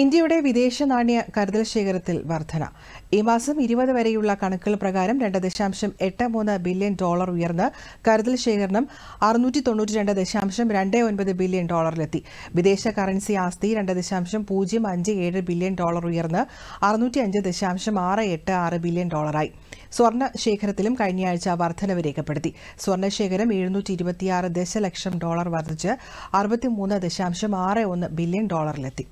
ഇന്ത്യയുടെ വിദേശ നാണ്യ കരുതൽ ശേഖരത്തിൽ വർധന ഈ മാസം ഇരുപത് വരെയുള്ള കണക്കുകൾ പ്രകാരം രണ്ട് ദശാംശം എട്ട് മൂന്ന് ബില്യൺ ഡോളർ ഉയർന്ന് കരുതൽ ശേഖരണം അറുന്നൂറ്റി തൊണ്ണൂറ്റി രണ്ട് ദശാംശം രണ്ട് ഒൻപത് ബില്യൺ ഡോളറിലെത്തി വിദേശ കറൻസി ആസ്തി രണ്ട് ദശാംശം പൂജ്യം അഞ്ച് ഏഴ് ബില്യൺ ഡോളർ ഉയർന്ന് അറുന്നൂറ്റി അഞ്ച് ദശാംശം ആറ് എട്ട് ആറ് ബില്യൺ ഡോളറായി സ്വർണ്ണ ശേഖരത്തിലും കഴിഞ്ഞയാഴ്ച വർധനവ് രേഖപ്പെടുത്തി സ്വർണ്ണശേഖരം എഴുന്നൂറ്റി ഇരുപത്തിയാറ് ദശലക്ഷം ഡോളർ വർദ്ധിച്ച് അറുപത്തിമൂന്ന് ദശാംശം ആറ് ഒന്ന് ബില്യൺ ഡോളറിലെത്തി